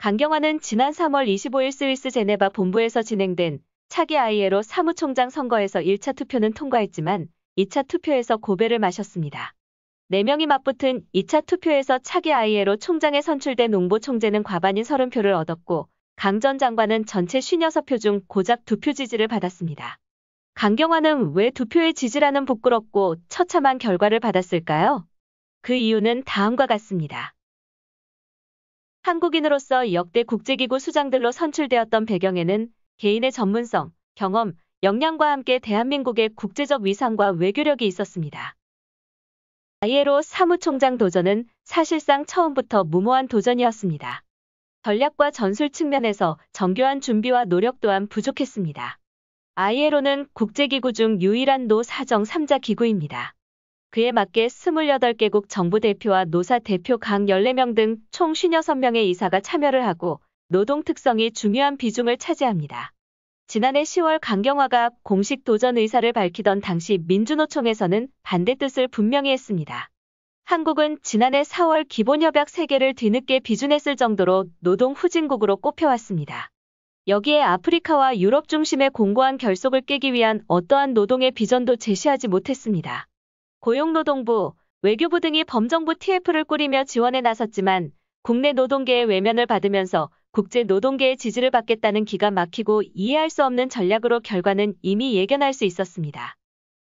강경화는 지난 3월 25일 스위스 제네바 본부에서 진행된 차기 아이에로 사무총장 선거에서 1차 투표는 통과했지만 2차 투표에서 고배를 마셨습니다. 4명이 맞붙은 2차 투표에서 차기 아이에로 총장에 선출된 농보 총재는 과반인 30표를 얻었고 강 전 장관은 전체 56표 중 고작 2표 지지를 받았습니다. 강경화는 왜 2표의 지지라는 부끄럽고 처참한 결과를 받았을까요? 그 이유는 다음과 같습니다. 한국인으로서 역대 국제기구 수장들로 선출되었던 배경에는 개인의 전문성, 경험, 역량과 함께 대한민국의 국제적 위상과 외교력이 있었습니다. ILO 사무총장 도전은 사실상 처음부터 무모한 도전이었습니다. 전략과 전술 측면에서 정교한 준비와 노력 또한 부족했습니다. ILO는 국제기구 중 유일한 노사정 3자 기구입니다. 그에 맞게 28개국 정부 대표와 노사 대표 각 14명 등 총 56명의 이사가 참여를 하고 노동 특성이 중요한 비중을 차지합니다. 지난해 10월 강경화가 공식 도전 의사를 밝히던 당시 민주노총에서는 반대 뜻을 분명히 했습니다. 한국은 지난해 4월 기본협약 3개를 뒤늦게 비준했을 정도로 노동 후진국으로 꼽혀왔습니다. 여기에 아프리카와 유럽 중심의 공고한 결속을 깨기 위한 어떠한 노동의 비전도 제시하지 못했습니다. 고용노동부, 외교부 등이 범정부 TF를 꾸리며 지원에 나섰지만 국내 노동계의 외면을 받으면서 국제 노동계의 지지를 받겠다는 기가 막히고 이해할 수 없는 전략으로 결과는 이미 예견할 수 있었습니다.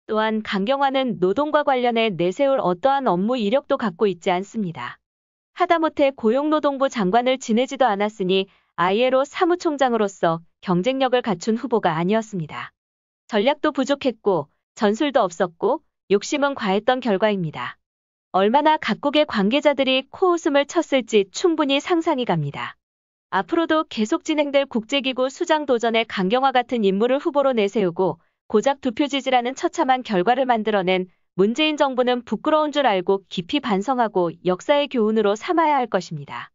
또한 강경화는 노동과 관련해 내세울 어떠한 업무 이력도 갖고 있지 않습니다. 하다못해 고용노동부 장관을 지내지도 않았으니 ILO 사무총장으로서 경쟁력을 갖춘 후보가 아니었습니다. 전략도 부족했고 전술도 없었고 욕심은 과했던 결과입니다. 얼마나 각국의 관계자들이 코웃음을 쳤을지 충분히 상상이 갑니다. 앞으로도 계속 진행될 국제기구 수장 도전의 강경화 같은 임무를 후보로 내세우고 고작 두표 지지라는 처참한 결과를 만들어낸 문재인 정부는 부끄러운 줄 알고 깊이 반성하고 역사의 교훈으로 삼아야 할 것입니다.